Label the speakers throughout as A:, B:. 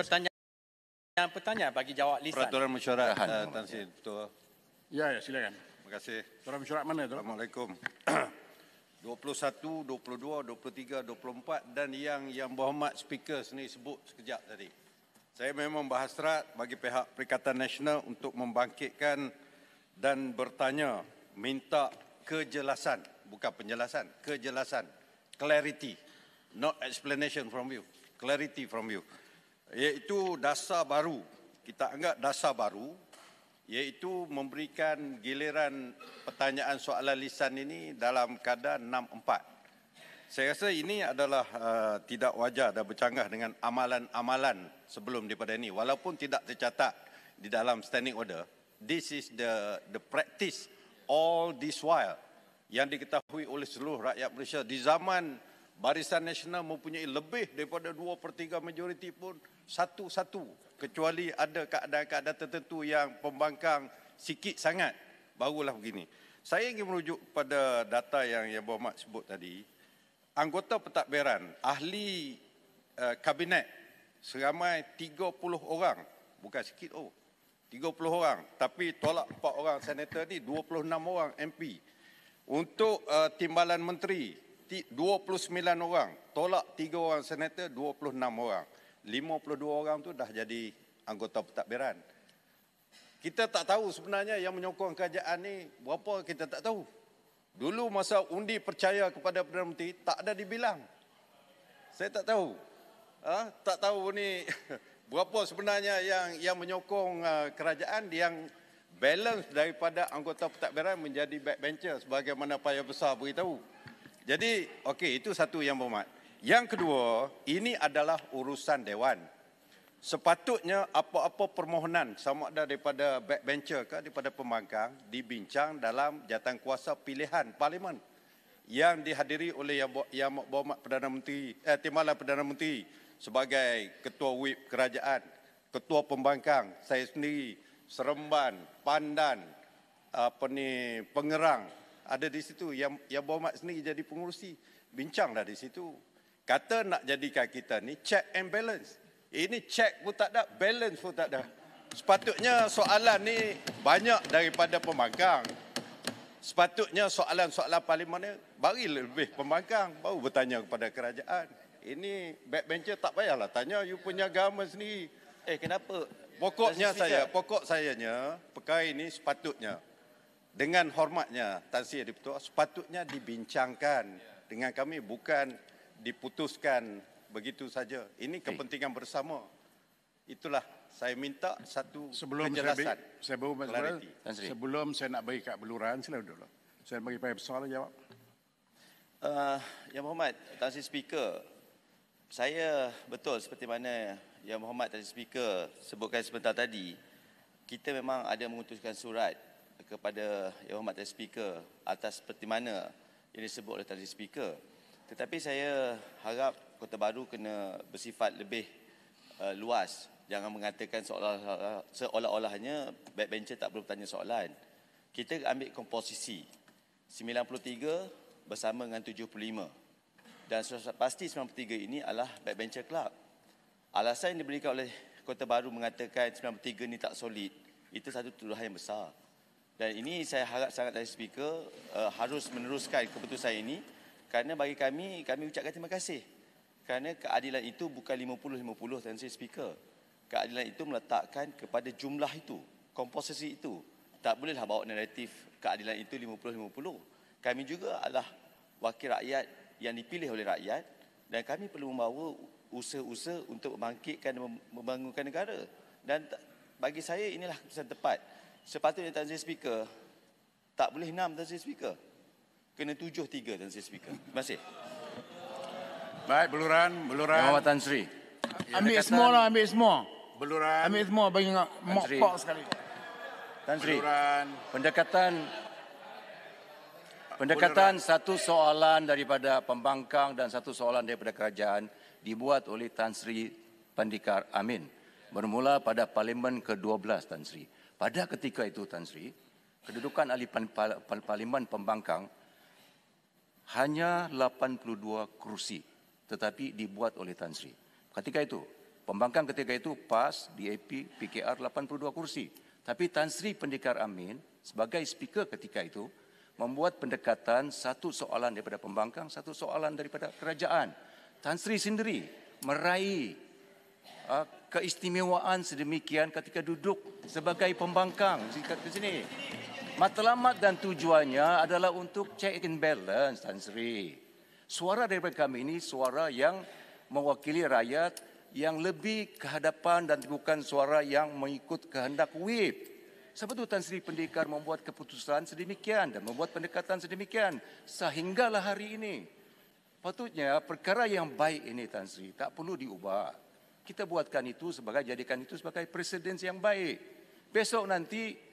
A: pertanyaan pertanyaan bagi jawab lisan. Peraturan mesyuarat uh, ah, Tan Sri Ketua. Ya, ya, silakan. Terima kasih. Peraturan mesyuarat mana tu? Assalamualaikum. 21, 22, 23, 24 dan yang yang berhormat speaker sendiri sebut sekejap tadi. Saya memang berhasrat bagi pihak Perikatan Nasional untuk membangkitkan dan bertanya, minta kejelasan, bukan penjelasan, kejelasan, clarity, not explanation from you, clarity from you iaitu dasar baru kita anggap dasar baru iaitu memberikan giliran pertanyaan soalan lisan ini dalam kadar 6-4. Saya rasa ini adalah uh, tidak wajar dan bercanggah dengan amalan-amalan sebelum daripada ini. Walaupun tidak tercatat di dalam standing order, this is the the practice all this while yang diketahui oleh seluruh rakyat Malaysia di zaman Barisan Nasional mempunyai lebih daripada 2 per 3 majoriti pun satu-satu kecuali ada keadaan-keadaan tertentu yang pembangkang sikit sangat barulah begini. Saya ingin merujuk pada data yang yang Bapak sebut tadi. Anggota pentadbiran, ahli uh, kabinet seramai 30 orang, bukan sikit oh. 30 orang tapi tolak 4 orang senator ni 26 orang MP. Untuk uh, timbalan menteri 29 orang, tolak 3 orang senator 26 orang. 52 orang tu dah jadi anggota pentadbiran. Kita tak tahu sebenarnya yang menyokong kerajaan ni berapa kita tak tahu. Dulu masa undi percaya kepada Perdana Menteri tak ada dibilang. Saya tak tahu. Ha? tak tahu ni berapa sebenarnya yang yang menyokong uh, kerajaan yang balance daripada anggota pentadbiran menjadi backbencher sebagaimana payah besar beritahu. Jadi okey itu satu yang bermakna. Yang kedua, ini adalah urusan Dewan. Sepatutnya apa-apa permohonan sama ada daripada backbencher ke daripada pembangkang dibincang dalam jatuh kuasa pilihan parlimen yang dihadiri oleh Yang Berhormat Perdana Menteri eh, Timbalan Perdana Menteri sebagai Ketua WIP Kerajaan, Ketua Pembangkang, saya sendiri, Seremban, Pandan, apa ni, Pengerang ada di situ yang Yang Berhormat sendiri jadi pengurusi bincanglah di situ kata nak jadikan kita ni check and balance. Ini check pun tak ada, balance pun tak ada. Sepatutnya soalan ni banyak daripada pemagang. Sepatutnya soalan-soalan parlimen ni bagi lebih pemagang baru bertanya kepada kerajaan. Ini backbencher tak payahlah tanya you punya agama sendiri. Eh kenapa? Pokoknya Tansi saya, Fikir. pokok sayanya perkara ini sepatutnya dengan hormatnya Tan Sri Ketua sepatutnya dibincangkan dengan kami bukan diputuskan begitu saja. Ini kepentingan bersama. Itulah saya minta satu sebelum penjelasan.
B: Saya beri, saya baru sebelum
A: saya nak bagi kat beluran, sila
C: dulu. Saya bagi pada persoalan jawab.
B: Uh, eh, Yang Muhammad, Tuan Sri Speaker, saya betul seperti mana Yang Muhammad Tuan Sri Speaker sebutkan sebentar tadi, kita memang ada mengutuskan surat kepada Yang Muhammad Tuan Sri Speaker atas seperti mana yang disebut oleh Tuan Sri Speaker tetapi saya harap Kota Baru kena bersifat lebih uh, luas. Jangan mengatakan seolah-olah, seolah-olahnya backbencher tak perlu bertanya soalan. Kita ambil komposisi. 93 bersama dengan 75. Dan pasti 93 ini adalah backbencher club. Alasan yang diberikan oleh Kota Baru mengatakan 93 ini tak solid, itu satu tuduhan yang besar. Dan ini saya harap sangat dari speaker uh, harus meneruskan keputusan ini kerana bagi kami, kami ucapkan terima kasih. Kerana keadilan itu bukan 50-50 Tuan Speaker. Keadilan itu meletakkan kepada jumlah itu, komposisi itu. Tak bolehlah bawa naratif keadilan itu 50-50. Kami juga adalah wakil rakyat yang dipilih oleh rakyat dan kami perlu membawa usaha-usaha untuk membangkitkan dan membangunkan negara. Dan bagi saya inilah keputusan tepat. Sepatutnya Tuan Speaker, tak boleh enam Tuan Speaker kena tujuh tiga dan saya Speaker. Terima kasih. Baik, Beluran. Beluran. Yang Tan Sri.
D: Ya, ambil semua lah, ambil semua. Beluran. Ambil semua bagi nak mok
E: sekali. Tan Sri. Beluran. Pendekatan Pendekatan Beneran. satu soalan daripada pembangkang dan satu soalan daripada kerajaan dibuat oleh Tan Sri Pandikar Amin bermula pada Parlimen ke-12 Tan Sri. Pada ketika itu Tan Sri, kedudukan ahli Parlimen pembangkang hanya 82 kursi, tetapi dibuat oleh Tan Sri. Ketika itu, pembangkang ketika itu PAS, DAP, PKR 82 kursi, Tapi Tan Sri Pendekar Amin sebagai speaker ketika itu membuat pendekatan satu soalan daripada pembangkang, satu soalan daripada kerajaan. Tan Sri sendiri meraih uh, keistimewaan sedemikian ketika duduk sebagai pembangkang di sini. sini. Matlamat dan tujuannya adalah untuk check in balance, Tan Sri. Suara daripada kami ini suara yang mewakili rakyat yang lebih kehadapan dan bukan suara yang mengikut kehendak WIP. Sebab itu Tan Sri Pendekar membuat keputusan sedemikian dan membuat pendekatan sedemikian sehinggalah hari ini. Patutnya perkara yang baik ini Tan Sri tak perlu diubah. Kita buatkan itu sebagai jadikan itu sebagai presiden yang baik. Besok nanti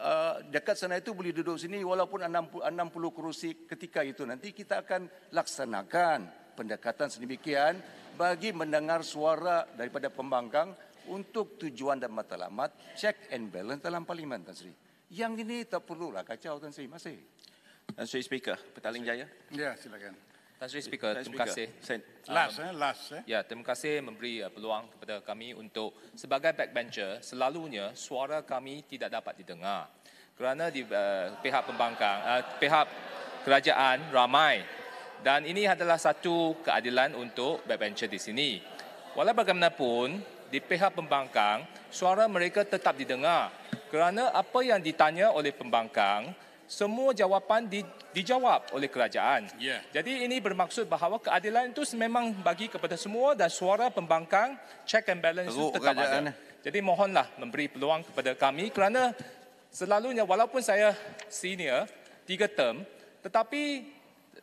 E: Uh, dekat sana itu boleh duduk sini walaupun 60, 60 kerusi ketika itu nanti kita akan laksanakan pendekatan sedemikian bagi mendengar suara daripada pembangkang untuk tujuan dan matlamat check and balance dalam parlimen Tan Sri. Yang ini tak perlulah kacau Tan Sri. Masih.
B: Tan Sri Speaker, Petaling Jaya.
E: Ya, silakan.
B: Tan Speaker, terima kasih. Um, last, um, eh, last. Eh. Ya, terima kasih memberi uh, peluang kepada kami untuk sebagai backbencher, selalunya suara kami tidak dapat didengar kerana di uh, pihak pembangkang, uh, pihak kerajaan ramai dan ini adalah satu keadilan untuk backbencher di sini. Walau bagaimanapun di pihak pembangkang, suara mereka tetap didengar kerana apa yang ditanya oleh pembangkang semua jawapan di, dijawab oleh kerajaan. Yeah. Jadi ini bermaksud bahawa keadilan itu memang bagi kepada semua dan suara pembangkang check and balance Teruk tetap ada. Ini. Jadi mohonlah memberi peluang kepada kami kerana selalunya walaupun saya senior tiga term tetapi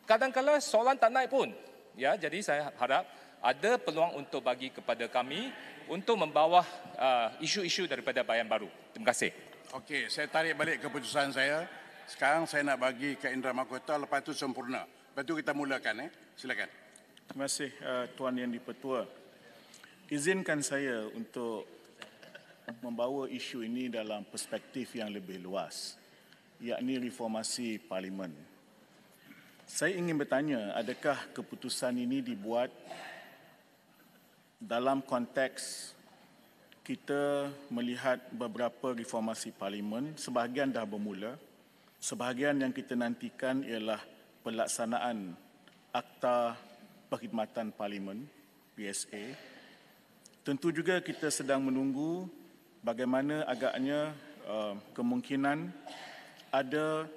B: kadang kadangkala soalan tak naik pun. Ya, jadi saya harap ada peluang untuk bagi kepada kami untuk membawa uh, isu-isu daripada bayan baru. Terima kasih.
C: Okey, saya tarik balik keputusan saya. Sekarang saya nak bagi ke Indra Mahkota lepas itu sempurna. Lepas itu kita mulakan. Eh. Silakan.
F: Terima kasih uh, Tuan Yang Dipertua. Izinkan saya untuk membawa isu ini dalam perspektif yang lebih luas, yakni reformasi parlimen. Saya ingin bertanya, adakah keputusan ini dibuat dalam konteks kita melihat beberapa reformasi parlimen, sebahagian dah bermula, Sebahagian yang kita nantikan ialah pelaksanaan Akta Perkhidmatan Parlimen PSA. Tentu juga kita sedang menunggu bagaimana agaknya eh, kemungkinan ada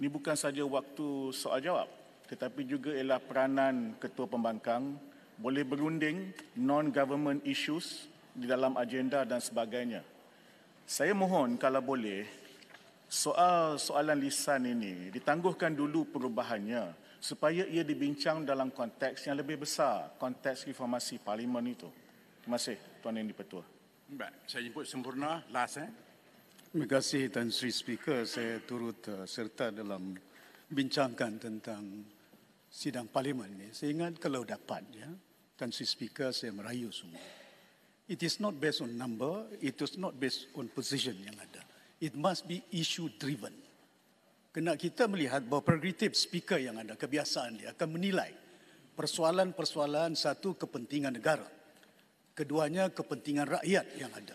F: ini bukan saja waktu soal jawab tetapi juga ialah peranan ketua pembangkang boleh berunding non government issues di dalam agenda dan sebagainya. Saya mohon kalau boleh soal-soalan lisan ini ditangguhkan dulu perubahannya supaya ia dibincang dalam konteks yang lebih besar, konteks reformasi
G: parlimen itu. Terima kasih Tuan Yang Dipertua.
C: Baik, saya jemput sempurna. Last, eh?
G: Terima kasih Tuan Sri Speaker. Saya turut uh, serta dalam bincangkan tentang sidang parlimen ini. Saya ingat kalau dapat, ya, Tuan Sri Speaker, saya merayu semua. It is not based on number, it is not based on position yang ada it must be issue driven. Kena kita melihat bahawa progresif speaker yang ada, kebiasaan dia akan menilai persoalan-persoalan satu kepentingan negara. Keduanya kepentingan rakyat yang ada.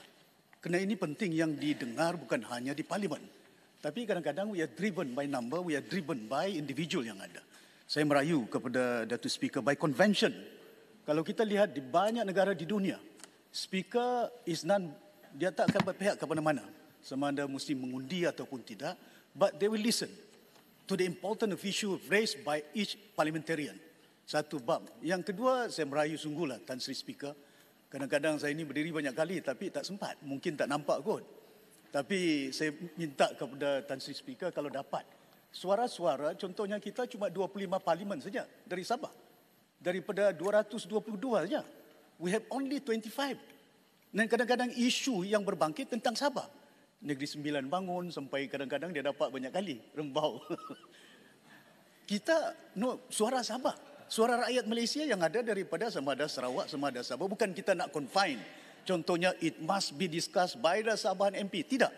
G: Kena ini penting yang didengar bukan hanya di parlimen. Tapi kadang-kadang we are driven by number, we are driven by individual yang ada. Saya merayu kepada datu Speaker by convention. Kalau kita lihat di banyak negara di dunia, Speaker is none, dia tak akan berpihak kepada mana-mana sama ada mesti mengundi ataupun tidak but they will listen to the important issue raised by each parliamentarian satu bab yang kedua saya merayu sungguhlah Tan Sri Speaker kadang-kadang saya ini berdiri banyak kali tapi tak sempat mungkin tak nampak kot tapi saya minta kepada Tan Sri Speaker kalau dapat suara-suara contohnya kita cuma 25 parlimen saja dari Sabah daripada 222 saja we have only 25 dan kadang-kadang isu yang berbangkit tentang Sabah Negeri Sembilan bangun sampai kadang-kadang dia dapat banyak kali rembau. Kita no suara Sabah. Suara rakyat Malaysia yang ada daripada sama ada Sarawak, sama ada Sabah. Bukan kita nak confine. Contohnya, it must be discussed by the Sabah MP. Tidak.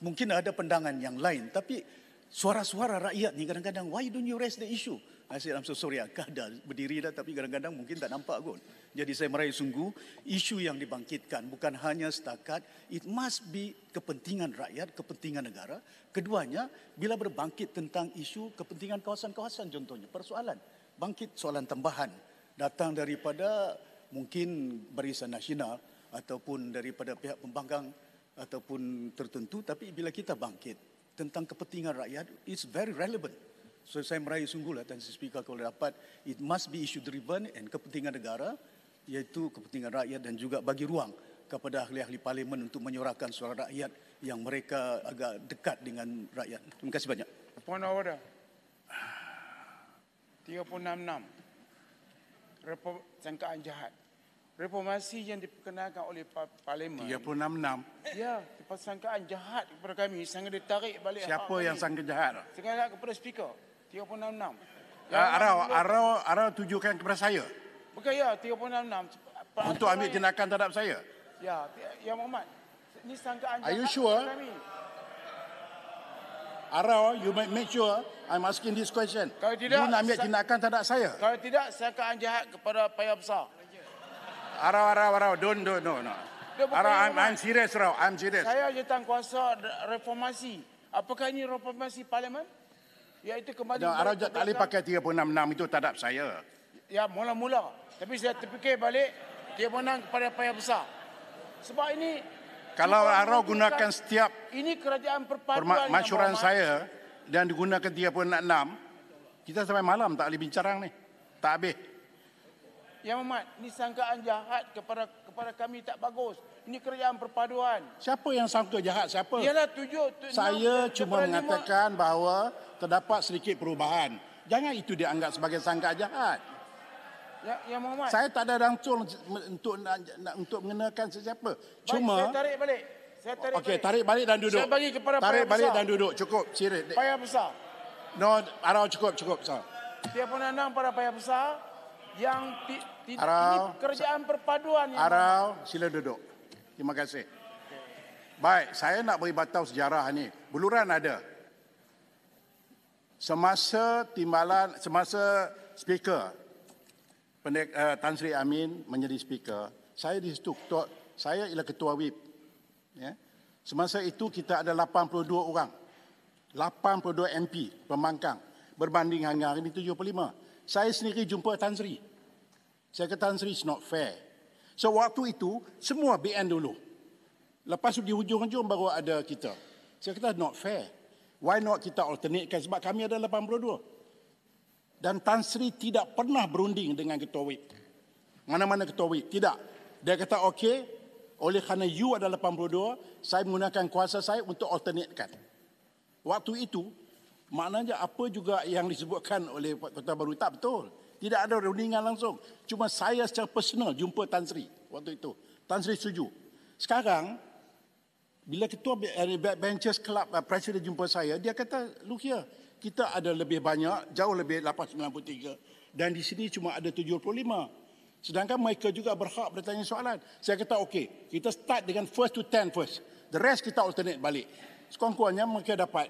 G: Mungkin ada pendangan yang lain. Tapi suara-suara rakyat ni kadang-kadang, why don't you raise the issue? I said, I'm so sorry, Akah dah berdiri dah tapi kadang-kadang mungkin tak nampak pun. Jadi saya meraih sungguh, isu yang dibangkitkan bukan hanya setakat, it must be kepentingan rakyat, kepentingan negara. Keduanya, bila berbangkit tentang isu kepentingan kawasan-kawasan contohnya, persoalan. Bangkit soalan tambahan datang daripada mungkin barisan nasional ataupun daripada pihak pembangkang ataupun tertentu. Tapi bila kita bangkit tentang kepentingan rakyat, it's very relevant. So saya merayu sungguh lah Tuan Speaker kalau dapat it must be issue driven and kepentingan negara iaitu kepentingan rakyat dan juga bagi ruang kepada ahli-ahli parlimen untuk menyuarakan suara rakyat yang mereka agak dekat dengan rakyat. Terima kasih banyak. Point of order.
D: 366. Repo, sangkaan jahat. Reformasi yang diperkenalkan oleh parlimen.
C: 366.
D: Ya, sangkaan jahat kepada kami sangat ditarik balik. Siapa yang sangka jahat? Sangka kepada speaker. 366. Ya, Arau,
C: Arau, Arau tujukan kepada saya.
D: Bukan ya, 366. Untuk ambil
C: tindakan terhadap saya.
D: Ya, ya Muhammad. Ini sangkaan. Are you sure? Kami.
C: Arau, you might make sure I'm asking this
D: question. Kalau tidak, you nak ambil tindakan terhadap saya. Kalau tidak, sangkaan jahat kepada payah besar.
C: Arau, Arau, Arau, Don, don, no, no. Arau, I'm, I'm serious, Arau, I'm serious. Saya
D: jatang kuasa reformasi. Apakah ini reformasi parlimen? iaitu ya, kembali Dan Arajat tak boleh pakai
C: 366 itu terhadap saya.
D: Ya, mula-mula. Tapi saya terfikir balik 36 kepada apa yang besar. Sebab ini kalau Arau gunakan setiap ini kerajaan perpaduan masyuran saya
C: dan digunakan 36 kita sampai malam tak boleh bincang ni. Tak habis.
D: Ya Muhammad, ini sangkaan jahat kepada kepada kami tak bagus. Ini kerajaan perpaduan.
C: Siapa yang sangka jahat siapa?
D: Ialah tujuh. Tu,
C: Saya enam, cuma mengatakan lima. bahawa terdapat sedikit perubahan. Jangan itu dianggap sebagai sangka jahat.
D: Ya, ya Muhammad. Saya
C: tak ada rancun untuk nak, untuk mengenakan sesiapa. Cuma Baik, saya tarik balik. Saya tarik. Okey, tarik balik dan duduk. Saya bagi kepada tarik balik besar. dan duduk. Cukup, sirih. Paya besar. No, arau cukup,
D: cukup. So. Dia pun anak para payah besar yang ti, ti, Aral, ini kerjaan perpaduan. Yang Aral, mana?
C: sila duduk. Terima kasih. Baik, saya nak beri batau sejarah ini. Buluran ada. Semasa timbalan, semasa speaker, Pendek, uh, Tan Sri Amin menjadi speaker, saya di situ, ketua, saya ialah ketua WIP. Ya. Semasa itu kita ada 82 orang. 82 MP pemangkang berbanding hari ini 75 saya sendiri jumpa Tan Sri. Saya kata Tan Sri, is not fair. So waktu itu, semua BN dulu. Lepas itu di hujung-hujung baru ada kita. Saya kata, not fair. Why not kita alternatekan? Sebab kami ada 82. Dan Tan Sri tidak pernah berunding dengan Ketua WIP. Mana-mana Ketua WIP. Tidak. Dia kata, okay, oleh kerana you ada 82, saya menggunakan kuasa saya untuk alternatekan. Waktu itu, Maknanya apa juga yang disebutkan oleh Pak Ketua Baru tak betul. Tidak ada rundingan langsung. Cuma saya secara personal jumpa Tan Sri waktu itu. Tan Sri setuju. Sekarang bila Ketua eh, Benches Club uh, eh, Presiden jumpa saya, dia kata, look here, kita ada lebih banyak, jauh lebih 893 dan di sini cuma ada 75. Sedangkan mereka juga berhak bertanya soalan. Saya kata, okey, kita start dengan first to ten first. The rest kita alternate balik. Sekurang-kurangnya mereka dapat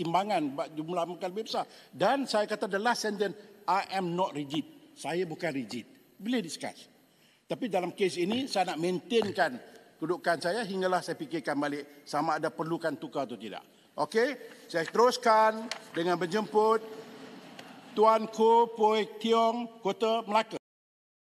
C: imbangan jumlah makan lebih besar. Dan saya kata the last sentence, I am not rigid. Saya bukan rigid. Boleh discuss. Tapi dalam kes ini, saya nak maintainkan kedudukan saya hinggalah saya fikirkan balik sama ada perlukan tukar atau tidak. Okey, saya teruskan dengan menjemput Tuan Ko Poi Tiong, Kota Melaka.